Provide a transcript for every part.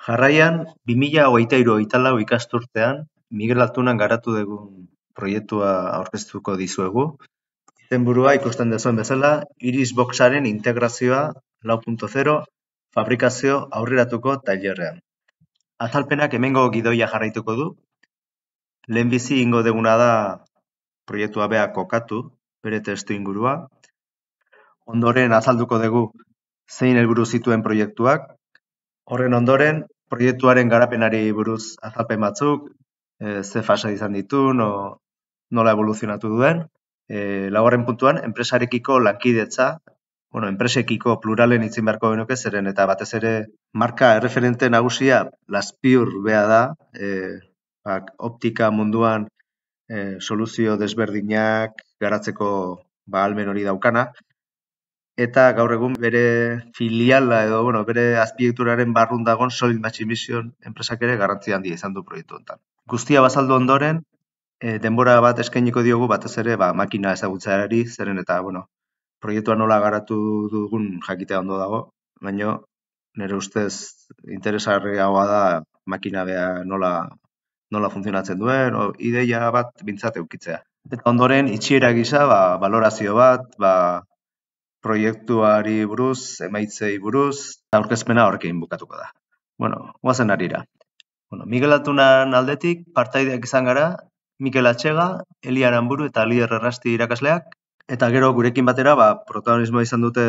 Jarraian, 2008 italau ikasturtean, Miguel Altunan garatu dugu proiektua aurkeztuko dizuegu. zenburua ikusten dezuen bezala, Iris Boxaren integrazioa 4.0 fabrikazio aurreratuko tailerrean. Azalpenak hemengo gidoia jarraituko du. Lehen bizi ingo deguna da proiektua bea kokatu, bere testu ingurua. Ondoren azalduko dugu zein helburu zituen proiektuak, Horren ondoren, proiektuaren garapenari buruz azalpen batzuk, e, ze fase izan ditu, no, nola evoluzionatu duen. E, laugarren puntuan, enpresarekiko lankidetza, bueno, enpresekiko pluralen itzin beharko zeren, eta batez ere marka erreferente nagusia laspiur bea da, e, bak, optika munduan e, soluzio desberdinak garatzeko ba, almen hori daukana, eta gaur egun bere filiala edo bueno, bere azpieturaren barrun dagon Solid Machine mission enpresak ere garrantzi handia izan du proiektu honetan. Guztia bazaldu ondoren, e, denbora bat eskainiko diogu batez ere ba makina ezagutzarari zeren eta bueno, proiektua nola garatu dugun jakitea ondo dago, baino nire ustez interesarriagoa da makina bea nola nola funtzionatzen duen o ideia bat bintzat eukitzea. Eta ondoren itxiera gisa ba, valorazio bat, ba proiektuari buruz, emaitzei buruz, eta aurkezpena horrekin bukatuko da. Bueno, guazen arira. Bueno, Miguel Atunan aldetik, partaideak izan gara, Mikel Atxega, Eli Aramburu eta Lider Errasti irakasleak, eta gero gurekin batera, ba, protagonismoa izan dute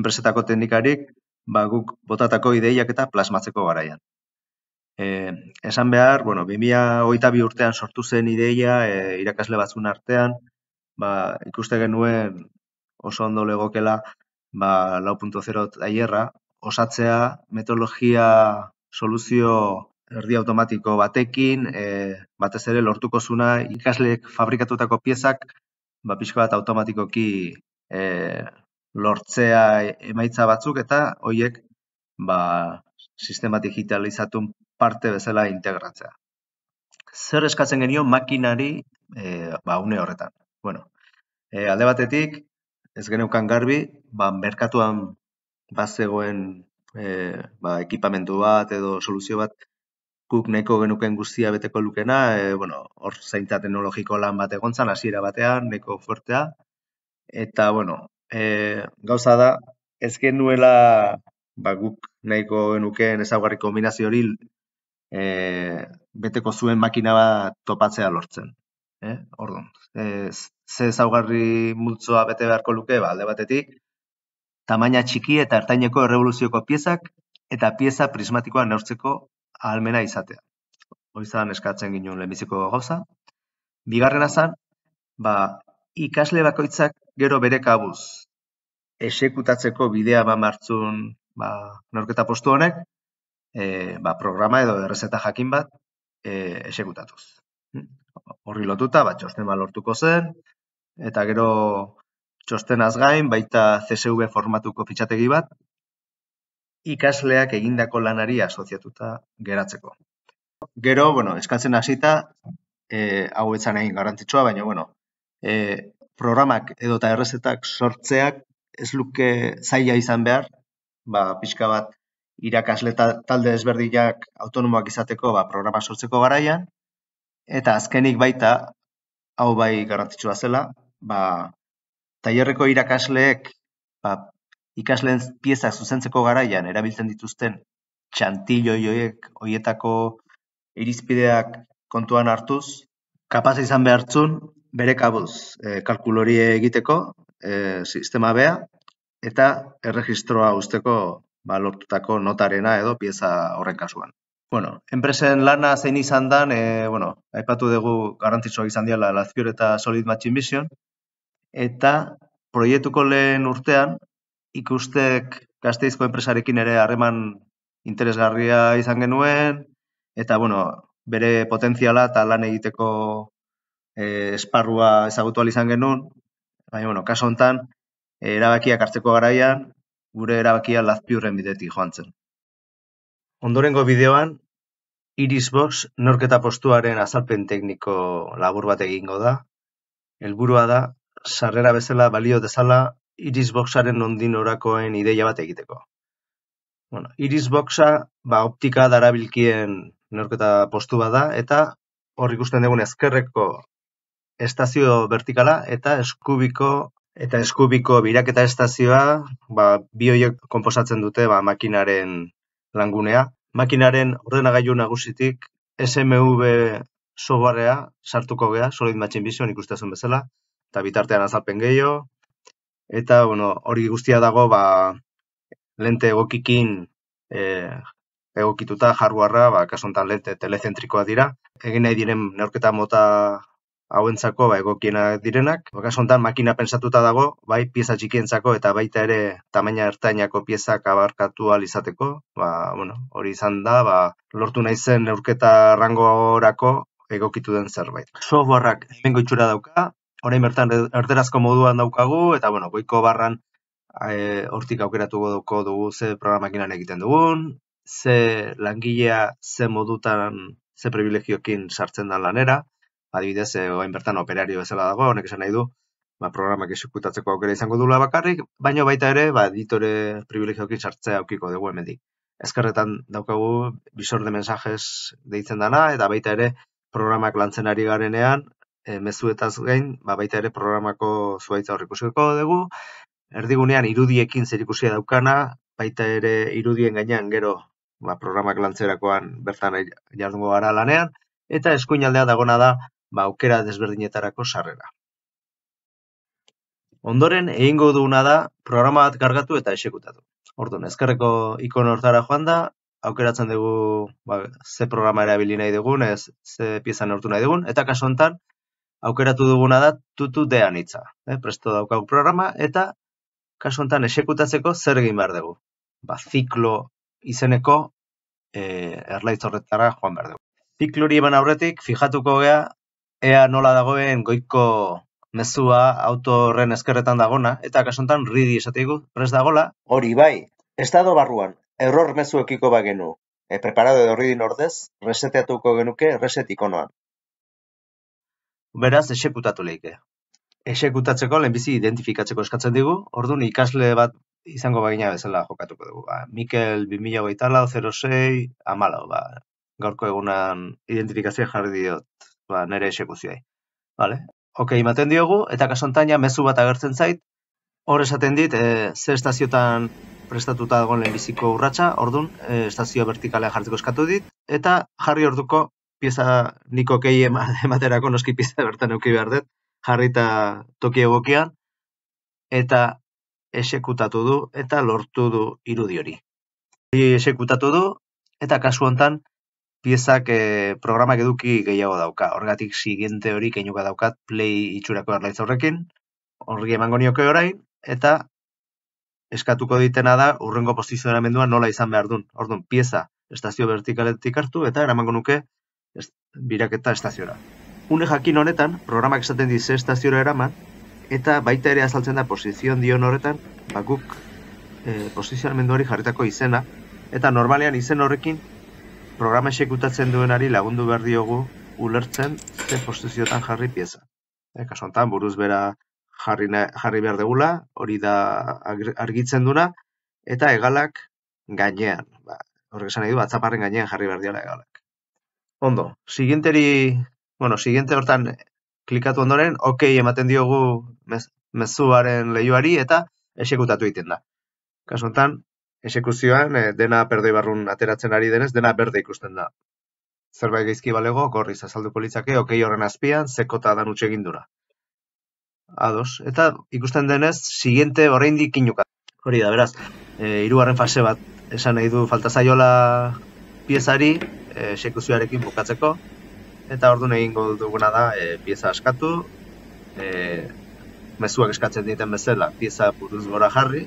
enpresetako teknikarik, ba, guk botatako ideiak eta plasmatzeko garaian. E, esan behar, bueno, 2000 urtean sortu zen ideia e, irakasle batzun artean, ba, ikuste genuen oso ondo legokela ba, lau puntu osatzea metodologia soluzio erdi automatiko batekin, e, batez ere lortuko zuna ikaslek fabrikatutako piezak, ba, pixko bat automatikoki e, lortzea emaitza batzuk eta hoiek ba, sistema digitalizatun parte bezala integratzea. Zer eskatzen genio makinari e, ba, une horretan? Bueno, e, alde batetik, ez geneukan garbi, ba, merkatuan bazegoen e, ba, ekipamentu bat edo soluzio bat guk nahiko genuken guztia beteko lukena, e, eh, bueno, hor zaintza teknologiko lan bat egontzan, hasiera batean, neko fuertea, eta, bueno, e, gauza da, ez genuela ba, guk nahiko genuken ezaugarri kombinazio hori e, beteko zuen makina bat topatzea lortzen. Eh? Orduan, ze zaugarri multzoa bete beharko luke, ba, alde batetik, tamaina txiki eta ertaineko errevoluzioko piezak eta pieza prismatikoa neurtzeko ahalmena izatea. Hoizan eskatzen ginuen lehenbiziko gauza. Bigarrena zan, ba, ikasle bakoitzak gero bere kabuz esekutatzeko bidea ba martzun ba, norketa postu honek e, ba, programa edo errezeta jakin bat e, eh, esekutatuz horri lotuta, bat txosten bat lortuko zen, eta gero txosten gain, baita CSV formatuko fitxategi bat, ikasleak egindako lanari asoziatuta geratzeko. Gero, bueno, eskatzen hasita, e, hau etzan egin garrantzitsua baina, bueno, e, programak edo eta errezetak sortzeak ez luke zaila izan behar, ba, pixka bat, irakasle talde ezberdinak autonomoak izateko ba, programa sortzeko garaian, eta azkenik baita hau bai garrantzitsua zela, ba tailerreko irakasleek ba ikasleen pieza zuzentzeko garaian erabiltzen dituzten txantillo joiek hoietako irizpideak kontuan hartuz kapaz izan behartzun bere kabuz e, kalkulori egiteko e, sistema bea eta erregistroa usteko ba lortutako notarena edo pieza horren kasuan Bueno, enpresen lana zein izan dan, e, bueno, aipatu dugu garantizoa izan diala Lazpior eta Solid Matching Vision, eta proiektuko lehen urtean, ikustek gazteizko enpresarekin ere harreman interesgarria izan genuen, eta, bueno, bere potentziala eta lan egiteko eh, esparrua ezagutu izan genuen, baina, bueno, kaso honetan, eh, erabakiak hartzeko garaian, gure erabakia Lazpiurren bidetik joan zen. Ondorengo bideoan, Iris norketa postuaren azalpen tekniko labur bat egingo da. helburua da, sarrera bezala balio dezala irisboxaren ondin orakoen ideia bat egiteko. Bueno, Iris ba, optika darabilkien norketa postu bat da, eta hor ikusten dugun ezkerreko estazio vertikala eta eskubiko eta eskubiko biraketa estazioa ba, bioiek komposatzen dute ba, makinaren langunea makinaren ordenagailu nagusitik SMV sobarrea sartuko gea Solid Machine Vision ikustezun bezala eta bitartean azalpen gehiago eta bueno, hori guztia dago ba lente egokikin eh, egokituta jarruarra ba kasontan lente telezentrikoa dira egin nahi diren neurketa mota hauentzako ba, egokiena direnak. Kasu honetan makina pentsatuta dago, bai pieza txikientzako eta baita ere tamaina ertainako piezak abarkatu izateko. Ba, bueno, hori izan da, ba, lortu nahi zen neurketa rangoorako egokitu den zerbait. Softwareak hemengo itxura dauka, orain bertan erderazko moduan daukagu eta bueno, goiko barran e, hortik aukeratu duko dugu ze programakinan egiten dugun, ze langilea ze modutan ze privilegiokin sartzen da lanera, adibidez, eh, oain bertan operario bezala dago, honek esan nahi du, ba, programak esikutatzeko aukera izango dula bakarrik, baino baita ere, ba, editore privilegioekin sartzea aukiko dugu emendik. Ezkerretan daukagu bisor de mensajes deitzen dana, eta baita ere programak lantzen ari garenean, e, mezuetaz gain, ba, baita ere programako zuaitza horrikusiko dugu, erdigunean irudiekin zer ikusia daukana, baita ere irudien gainean gero ba, programak lantzerakoan bertan jardungo gara lanean, eta eskuinaldea dagona da ba, aukera desberdinetarako sarrera. Ondoren, egingo duguna da, programa bat kargatu eta esekutatu. Orduan, ezkerreko ikon hortara joan da, aukeratzen dugu ba, ze programa erabili nahi dugun, ez ze piezan hortu nahi dugun, eta kaso hontan aukeratu duguna da tutu dean Eh? Presto daukagu programa eta kaso hontan esekutatzeko zer egin behar dugu. Ba, ziklo izeneko e, eh, erlaitz horretara joan behar dugu. Ziklori eman aurretik, fijatuko gea, ea nola dagoen goiko mezua auto horren eskerretan dagona, eta kasontan ridi esateko, prez dagola. Hori bai, estado barruan, error mezuekiko bagenu, e, preparado edo ridin ordez, reseteatuko genuke reset ikonoan. Beraz, esekutatu lehike. Esekutatzeko lehenbizi identifikatzeko eskatzen digu, orduan ikasle bat izango bagina bezala jokatuko dugu. Ba, Mikel 2008 06 amalo, ba, gaurko egunan identifikazioa jarri diot ba, nere esekuzioi. Vale? Okei, okay, diogu, eta kasontaina mezu bat agertzen zait, hor esaten dit, e, ze estaziotan prestatuta dagoen lehenbiziko urratsa, ordun, e, eh, estazio vertikalea jartzeko eskatu dit, eta jarri orduko pieza niko kei ematerako noski pieza bertan euki behar dut, jarri eta toki egokian, eta esekutatu du, eta lortu du irudi hori. Esekutatu du, eta kasu hontan piezak e, programak eduki gehiago dauka. Horregatik siguiente hori keinuka daukat play itxurako erlaitz horrekin, horri emango nioke orain, eta eskatuko ditena da urrengo posizionamendua nola izan behar duen. Orduan, pieza estazio vertikaletik hartu eta eramango nuke biraketa estaziora. Une jakin honetan, programak esaten dize estaziora eraman, eta baita ere azaltzen da posizion dion horretan, bakuk e, eh, hori jarritako izena, eta normalean izen horrekin programa esekutatzen duenari lagundu behar diogu ulertzen ze posteziotan jarri pieza. E, eh, kaso buruz bera jarri, jarri behar degula, hori da argitzen duna, eta egalak gainean. Ba, horrek esan nahi du, atzaparren gainean jarri behar diala egalak. Ondo, bueno, siguiente hortan klikatu ondoren, ok ematen diogu mez, mezuaren lehiuari eta esekutatu egiten da. Kasu esekuzioan, eh, dena perdoi barrun ateratzen ari denez, dena berde ikusten da. Zerbait gaizki balego, gorriz azaldu litzake, okei horren azpian, zekota dan utxe gindura. Ados, eta ikusten denez, siguiente horrein kinuka. Hori da, beraz, e, eh, irugarren fase bat, esan nahi du falta zaiola piezari, esekuzioarekin eh, bukatzeko, eta ordu egingo duguna da, e, pieza askatu, e, mezuak eskatzen diten bezala, pieza buruz gora jarri,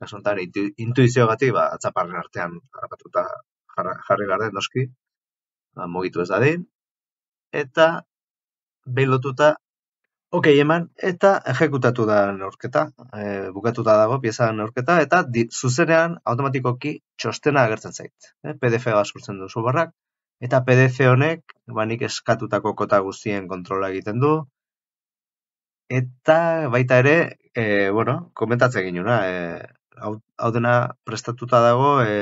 kasuntan intu, intuizio gati, ba, atzaparren artean harrapatuta jarri gara doski, ba, mugitu ez dadin eta behilotuta Ok, eman, eta ejekutatu da neurketa, e, bukatuta dago, pieza da neurketa, eta di, zuzenean automatikoki txostena agertzen zait. E, eh, PDF gaskurtzen du zubarrak, eta PDF honek, banik eskatutako kota guztien kontrola egiten du, eta baita ere, e, bueno, komentatzen ginen, e, hau dena prestatuta dago e,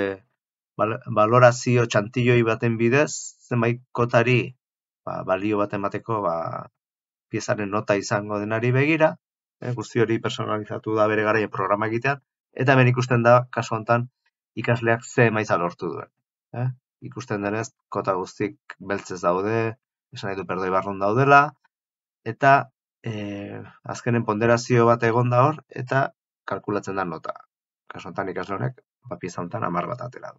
balorazio txantilloi baten bidez, zenbait kotari ba, balio bat emateko ba, piezaren nota izango denari begira, e, guzti hori personalizatu da bere garaia programa egitean, eta hemen ikusten da, kasu hontan, ikasleak ze maiza lortu duen. E, ikusten denez, kota guztik beltzez daude, esan edu perdoi barron daudela, eta e, azkenen ponderazio bat egon da hor, eta kalkulatzen da nota kasontan ikasle honek, ba, pieza honetan bat atela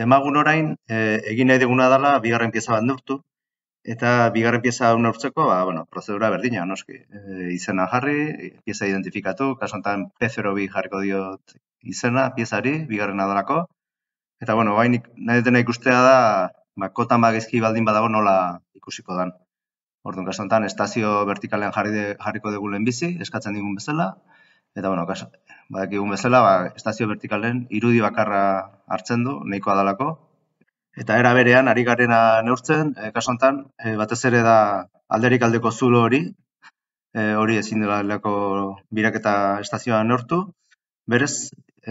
Demagun orain, e, egin nahi duguna dela, bigarren pieza bat neurtu, eta bigarren pieza hau neurtzeko, ba, bueno, prozedura berdina, noski. E, izena jarri, pieza identifikatu, kasontan P02 jarriko diot izena, piezari, bigarrena adalako. Eta, bueno, bain, nahi dutena ikustea da, ba, kotan bagizki baldin badago nola ikusiko dan. Orduan, kasontan, estazio vertikalean jarri de, jarriko dugu lehenbizi, eskatzen digun bezala, Eta, bueno, kaso, egun bezala, ba, estazio vertikalen irudi bakarra hartzen du, nahikoa dalako. Eta era berean, ari garena neurtzen, e, eh, kaso eh, batez ere da alderik aldeko zulo hori, e, hori ezin dela birak biraketa estazioa neurtu. Berez,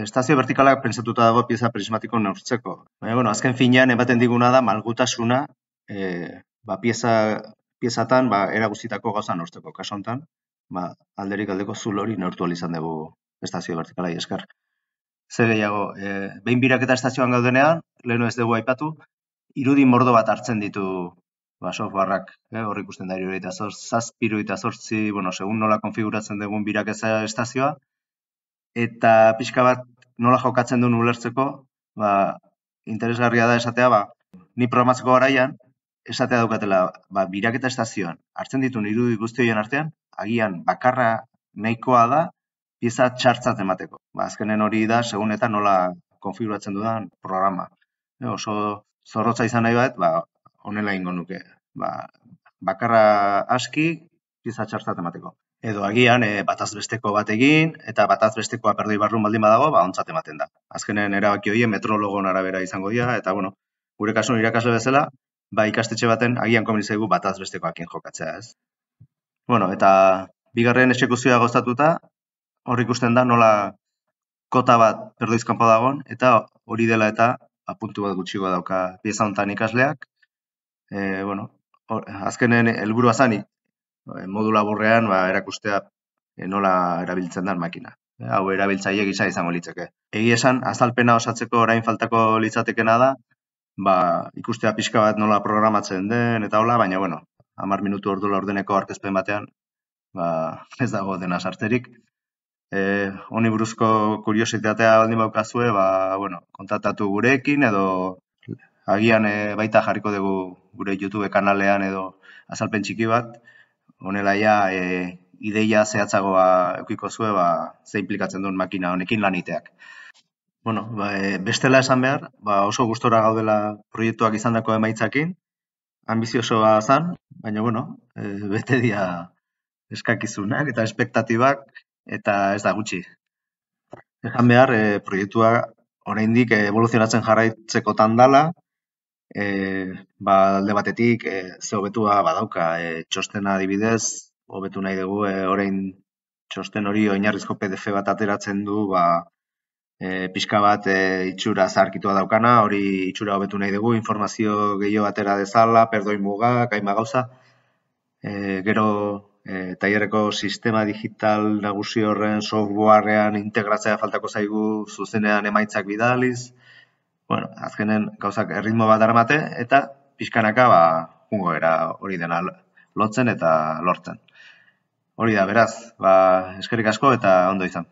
estazio vertikalak pentsatuta dago pieza prismatiko neurtzeko. Baina, bueno, azken finean, ematen diguna da, malgutasuna, e, ba, pieza piezatan ba, era gauza gauza kasu kasontan ba, alderik aldeko zul hori neurtu alizan dugu estazio vertikalai eskar. Zer gehiago, e, behin biraketa estazioan gaudenean, lehenu ez dugu aipatu, irudi mordo bat hartzen ditu ba, softwareak, eh, horri ikusten da irudi eta zazpiru eta zortzi, bueno, segun nola konfiguratzen dugun biraketa estazioa, eta pixka bat nola jokatzen duen ulertzeko, ba, interesgarria da esatea, ba, ni programatzeko garaian, esatea daukatela, ba, biraketa estazioan, hartzen ditu irudi guzti artean, agian bakarra nahikoa da pieza txartzat emateko. Ba, azkenen hori da segun eta nola konfiguratzen dudan programa. Ne, oso zorrotza izan nahi bat, ba, onela ingo nuke. Ba, bakarra aski pieza txartzat emateko. Edo agian e, batazbesteko bat egin eta batazbestekoa perdoi barrun baldin badago, ba, ontzat ematen da. Azkenen erabaki hori metrologon arabera izango dira eta bueno, gure kasun irakasle bezala, Ba, ikastetxe baten, agian komilizegu bataz jokatzea ez. Bueno, eta bigarren esekuzioa goztatuta, hor ikusten da nola kota bat perduizkan dagon eta hori dela eta apuntu ba, bat gutxi dauka pieza diezauntan ikasleak. E, bueno, azkenen helburu azani, e, modula borrean ba, erakustea e, nola erabiltzen da makina. E, hau erabiltzaile gisa izango litzeke. Egi esan, azalpena osatzeko orain faltako litzatekena da, ba, ikustea pixka bat nola programatzen den eta hola, baina bueno, amar minutu ordu ordeneko arkezpen batean, ba, ez dago dena sarterik. E, honi buruzko kuriositatea baldin baukazue, ba, bueno, kontatatu gurekin edo agian e, baita jarriko dugu gure YouTube kanalean edo azalpen txiki bat, honela ja e, ideia zehatzagoa eukiko zue, ba, ze implikatzen duen makina honekin laniteak. Bueno, ba, e, bestela esan behar, ba, oso gustora gaudela proiektuak izandako emaitzakin, ambiziosoa izan baina bueno, e, bete dia eskakizunak eta espektatibak eta ez da gutxi. Ezan behar, e, proiektua oraindik evoluzionatzen jarraitzeko tandala, e, ba, alde batetik e, ze hobetua badauka, e, txostena adibidez, hobetu nahi dugu e, orain txosten hori oinarrizko PDF bat ateratzen du, ba, e, pixka bat e, itxura zarkitua daukana, hori itxura hobetu nahi dugu, informazio gehiago atera dezala, perdoi muga, kaima gauza, e, gero e, taierreko sistema digital nagusi horren softwarean integratzea faltako zaigu zuzenean emaitzak bidaliz, bueno, azkenen gauzak erritmo bat armate, eta pixkanaka ba, jungo era hori dena lotzen eta lortzen. Hori da, beraz, ba, eskerik asko eta ondo izan.